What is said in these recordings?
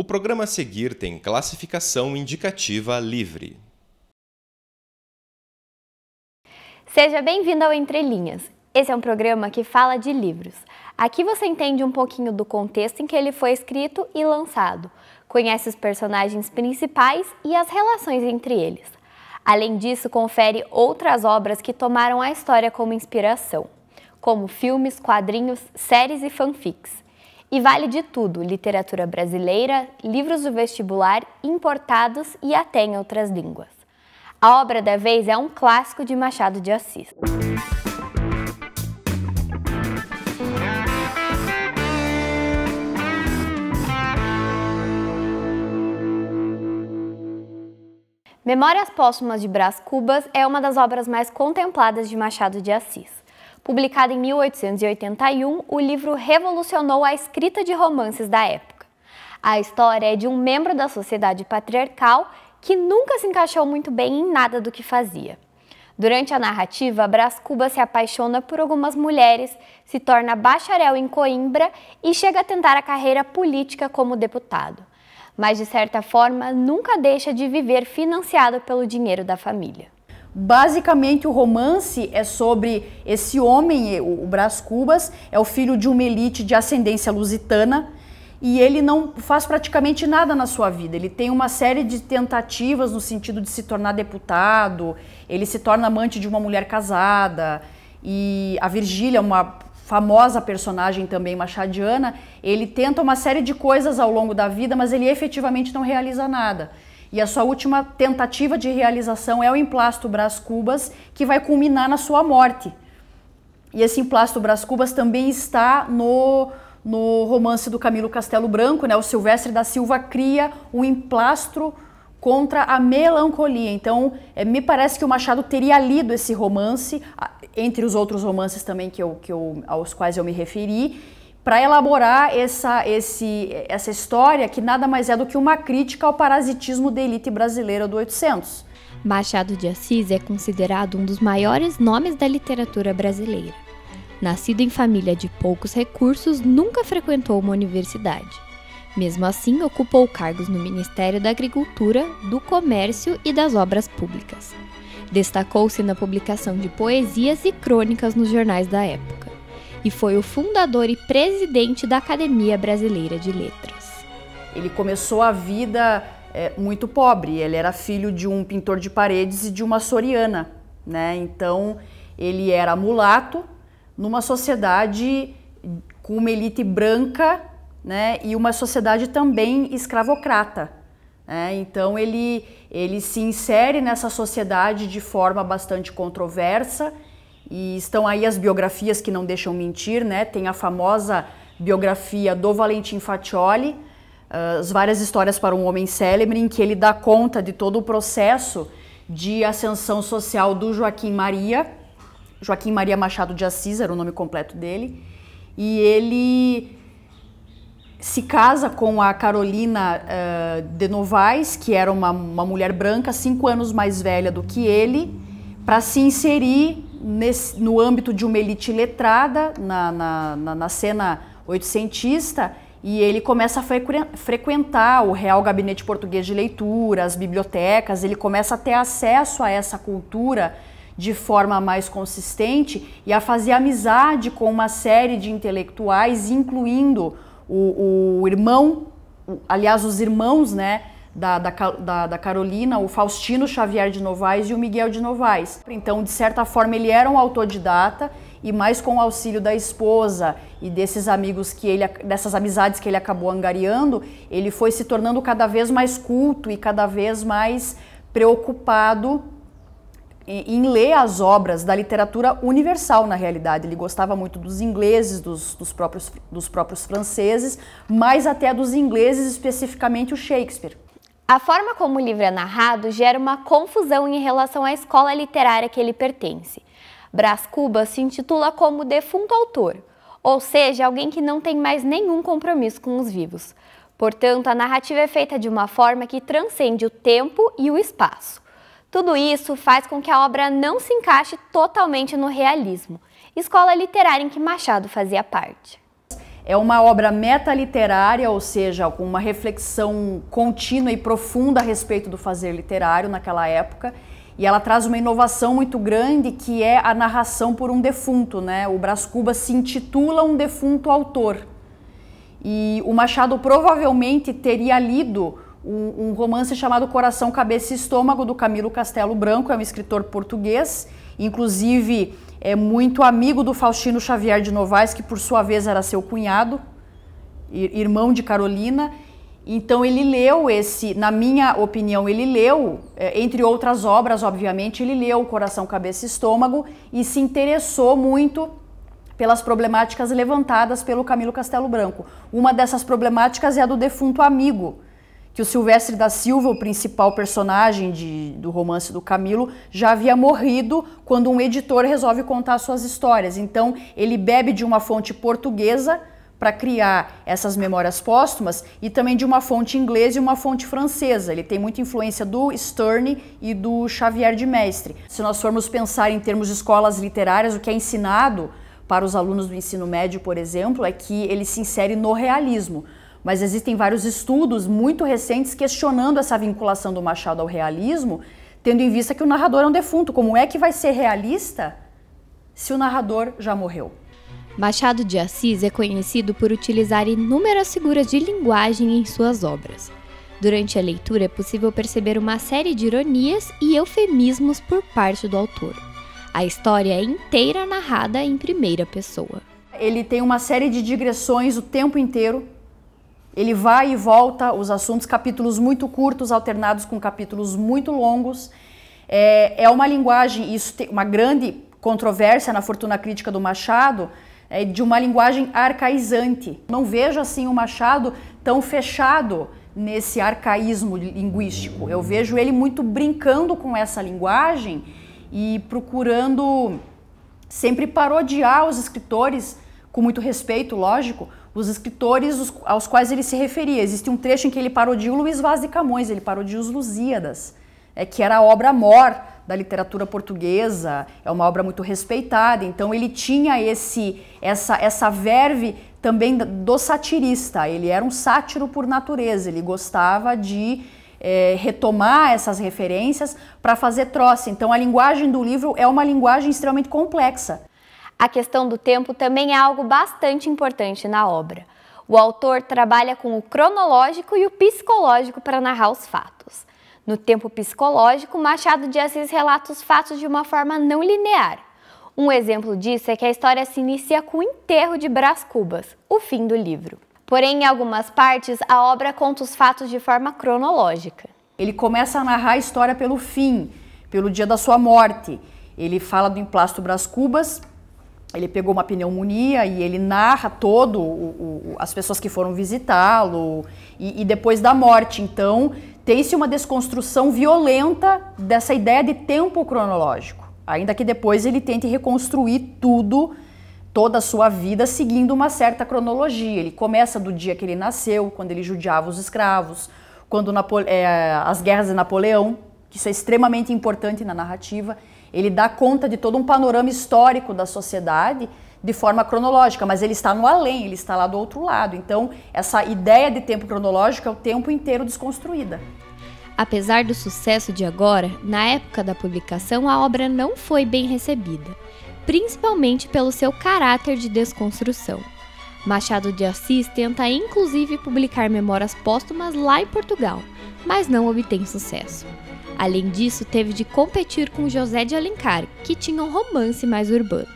O programa a seguir tem classificação indicativa livre. Seja bem-vindo ao Entre Linhas. Esse é um programa que fala de livros. Aqui você entende um pouquinho do contexto em que ele foi escrito e lançado, conhece os personagens principais e as relações entre eles. Além disso, confere outras obras que tomaram a história como inspiração, como filmes, quadrinhos, séries e fanfics. E vale de tudo: literatura brasileira, livros do vestibular, importados e até em outras línguas. A obra da vez é um clássico de Machado de Assis. Memórias Póstumas de Brás Cubas é uma das obras mais contempladas de Machado de Assis. Publicado em 1881, o livro revolucionou a escrita de romances da época. A história é de um membro da sociedade patriarcal que nunca se encaixou muito bem em nada do que fazia. Durante a narrativa, Brás Cuba se apaixona por algumas mulheres, se torna bacharel em Coimbra e chega a tentar a carreira política como deputado. Mas, de certa forma, nunca deixa de viver financiado pelo dinheiro da família. Basicamente, o romance é sobre esse homem, o Brás Cubas, é o filho de uma elite de ascendência lusitana e ele não faz praticamente nada na sua vida. Ele tem uma série de tentativas no sentido de se tornar deputado, ele se torna amante de uma mulher casada e a Virgília, uma famosa personagem também machadiana, ele tenta uma série de coisas ao longo da vida, mas ele efetivamente não realiza nada. E a sua última tentativa de realização é o emplasto Brás Cubas, que vai culminar na sua morte. E esse emplasto Brás Cubas também está no, no romance do Camilo Castelo Branco, né? O Silvestre da Silva cria um emplastro contra a melancolia. Então, é, me parece que o Machado teria lido esse romance, entre os outros romances também que eu, que eu, aos quais eu me referi, para elaborar essa, esse, essa história que nada mais é do que uma crítica ao parasitismo da elite brasileira do 800. Machado de Assis é considerado um dos maiores nomes da literatura brasileira. Nascido em família de poucos recursos, nunca frequentou uma universidade. Mesmo assim, ocupou cargos no Ministério da Agricultura, do Comércio e das Obras Públicas. Destacou-se na publicação de poesias e crônicas nos jornais da época e foi o fundador e presidente da Academia Brasileira de Letras. Ele começou a vida é, muito pobre, ele era filho de um pintor de paredes e de uma soriana, né? Então ele era mulato numa sociedade com uma elite branca né? e uma sociedade também escravocrata. É, então ele, ele se insere nessa sociedade de forma bastante controversa e estão aí as biografias que não deixam mentir, né? Tem a famosa biografia do Valentim Faccioli, ah, as várias histórias para um homem célebre, em que ele dá conta de todo o processo de ascensão social do Joaquim Maria, Joaquim Maria Machado de Assis era o nome completo dele, e ele se casa com a Carolina uh, de Novaes, que era uma, uma mulher branca, cinco anos mais velha do que ele, para se inserir nesse, no âmbito de uma elite letrada, na, na, na, na cena oitocentista, e ele começa a frequentar o Real Gabinete Português de Leitura, as bibliotecas, ele começa a ter acesso a essa cultura de forma mais consistente e a fazer amizade com uma série de intelectuais, incluindo o, o irmão, aliás, os irmãos, né? da, da, da, da, Carolina, o Faustino Xavier de Novaes e o Miguel de Novaes. Então, de certa forma, ele era um autodidata e mais com o auxílio da esposa e desses amigos que ele, dessas amizades que ele acabou angariando, ele foi se tornando cada vez mais culto e cada vez mais preocupado em ler as obras da literatura universal, na realidade. Ele gostava muito dos ingleses, dos, dos, próprios, dos próprios franceses, mais até dos ingleses, especificamente o Shakespeare. A forma como o livro é narrado gera uma confusão em relação à escola literária que ele pertence. Brás Cubas se intitula como defunto autor, ou seja, alguém que não tem mais nenhum compromisso com os vivos. Portanto, a narrativa é feita de uma forma que transcende o tempo e o espaço. Tudo isso faz com que a obra não se encaixe totalmente no realismo, escola literária em que Machado fazia parte. É uma obra metaliterária, ou seja, com uma reflexão contínua e profunda a respeito do fazer literário naquela época. E ela traz uma inovação muito grande que é a narração por um defunto, né? O Brás Cubas se intitula um defunto autor. E o Machado provavelmente teria lido um, um, romance chamado Coração, Cabeça e Estômago, do Camilo Castelo Branco, é um escritor português. Inclusive, é muito amigo do Faustino Xavier de Novaes, que por sua vez era seu cunhado, irmão de Carolina. Então ele leu esse, na minha opinião, ele leu, é, entre outras obras, obviamente, ele leu Coração, Cabeça e Estômago e se interessou muito pelas problemáticas levantadas pelo Camilo Castelo Branco. Uma dessas problemáticas é a do defunto amigo, que o Silvestre da Silva, o principal personagem de, do romance do Camilo, já havia morrido quando um editor resolve contar suas histórias. Então, ele bebe de uma fonte portuguesa para criar essas memórias póstumas e também de uma fonte inglesa e uma fonte francesa. Ele tem muita influência do Stern e do Xavier de Mestre. Se nós formos pensar em termos de escolas literárias, o que é ensinado para os alunos do ensino médio, por exemplo, é que ele se insere no realismo mas existem vários estudos muito recentes questionando essa vinculação do Machado ao realismo, tendo em vista que o narrador é um defunto. Como é que vai ser realista se o narrador já morreu? Machado de Assis é conhecido por utilizar inúmeras figuras de linguagem em suas obras. Durante a leitura é possível perceber uma série de ironias e eufemismos por parte do autor. A história é inteira narrada em primeira pessoa. Ele tem uma série de digressões o tempo inteiro, ele vai e volta os assuntos, capítulos muito curtos alternados com capítulos muito longos. É, é uma linguagem, isso tem uma grande controvérsia na fortuna crítica do Machado, é de uma linguagem arcaizante. Não vejo assim o Machado tão fechado nesse arcaísmo linguístico. Eu vejo ele muito brincando com essa linguagem e procurando sempre parodiar os escritores, com muito respeito, lógico, os escritores os, aos quais ele se referia. Existe um trecho em que ele parodia o Luiz Vaz de Camões, ele parodia os Lusíadas, é, que era a obra mor da literatura portuguesa, é uma obra muito respeitada. Então ele tinha esse essa essa verve também do satirista. Ele era um sátiro por natureza. Ele gostava de é, retomar essas referências para fazer troça. Então a linguagem do livro é uma linguagem extremamente complexa. A questão do tempo também é algo bastante importante na obra. O autor trabalha com o cronológico e o psicológico para narrar os fatos. No tempo psicológico, Machado de Assis relata os fatos de uma forma não linear. Um exemplo disso é que a história se inicia com o enterro de Brás Cubas, o fim do livro. Porém, em algumas partes, a obra conta os fatos de forma cronológica. Ele começa a narrar a história pelo fim, pelo dia da sua morte. Ele fala do emplasto Brás Cubas, ele pegou uma pneumonia e ele narra todo o, o, as pessoas que foram visitá-lo e, e, depois da morte. Então tem-se uma desconstrução violenta dessa ideia de tempo cronológico, ainda que depois ele tente reconstruir tudo, toda a sua vida seguindo uma certa cronologia. Ele começa do dia que ele nasceu, quando ele judiava os escravos, quando é, as guerras de Napoleão, que isso é extremamente importante na narrativa. Ele dá conta de todo um panorama histórico da sociedade de forma cronológica, mas ele está no além, ele está lá do outro lado. Então, essa ideia de tempo cronológico é o tempo inteiro desconstruída. Apesar do sucesso de agora, na época da publicação a obra não foi bem recebida, principalmente pelo seu caráter de desconstrução. Machado de Assis tenta inclusive publicar memórias póstumas lá em Portugal, mas não obtém sucesso. Além disso, teve de competir com José de Alencar, que tinha um romance mais urbano.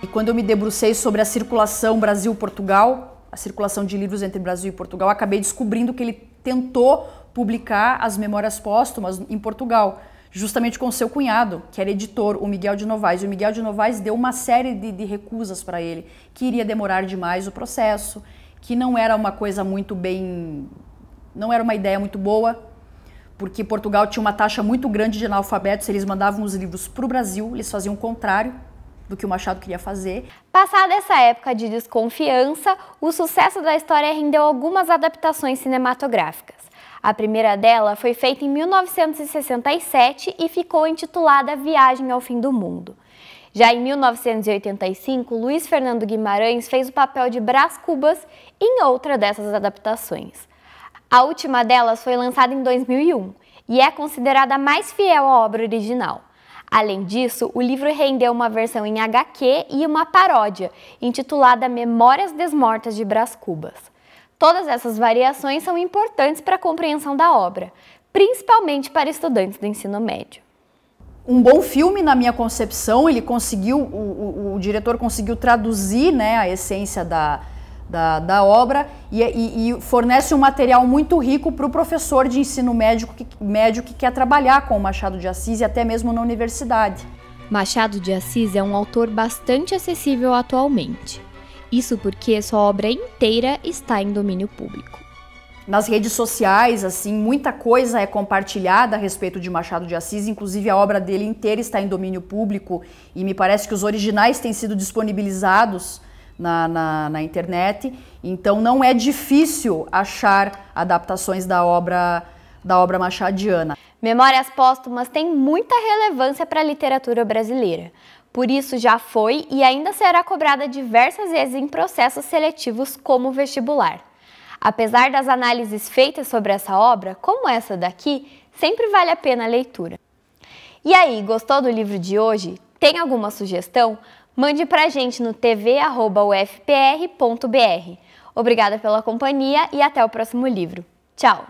E quando eu me debrucei sobre a circulação Brasil-Portugal, a circulação de livros entre Brasil e Portugal, acabei descobrindo que ele tentou publicar as memórias póstumas em Portugal justamente com seu cunhado, que era editor, o Miguel de Novaes. E o Miguel de Novaes deu uma série de, de recusas para ele, que iria demorar demais o processo, que não era uma coisa muito bem. não era uma ideia muito boa, porque Portugal tinha uma taxa muito grande de analfabetos, eles mandavam os livros para o Brasil, eles faziam o contrário do que o Machado queria fazer. Passada essa época de desconfiança, o sucesso da história rendeu algumas adaptações cinematográficas. A primeira dela foi feita em 1967 e ficou intitulada Viagem ao Fim do Mundo. Já em 1985, Luiz Fernando Guimarães fez o papel de Brás Cubas em outra dessas adaptações. A última delas foi lançada em 2001 e é considerada mais fiel à obra original. Além disso, o livro rendeu uma versão em HQ e uma paródia, intitulada Memórias Desmortas de Brás Cubas. Todas essas variações são importantes para a compreensão da obra, principalmente para estudantes do ensino médio. Um bom filme, na minha concepção, ele conseguiu, o, o, o diretor conseguiu traduzir né, a essência da, da, da obra e, e, e, fornece um material muito rico para o professor de ensino médio que, médio que quer trabalhar com o Machado de Assis e até mesmo na universidade. Machado de Assis é um autor bastante acessível atualmente. Isso porque sua obra inteira está em domínio público. Nas redes sociais, assim, muita coisa é compartilhada a respeito de Machado de Assis, inclusive a obra dele inteira está em domínio público e me parece que os originais têm sido disponibilizados na, na, na internet. Então não é difícil achar adaptações da obra da obra machadiana. Memórias Póstumas têm muita relevância para a literatura brasileira. Por isso, já foi e ainda será cobrada diversas vezes em processos seletivos como o vestibular. Apesar das análises feitas sobre essa obra, como essa daqui, sempre vale a pena a leitura. E aí, gostou do livro de hoje? Tem alguma sugestão? Mande pra gente no tv.ufpr.br. Obrigada pela companhia e até o próximo livro. Tchau!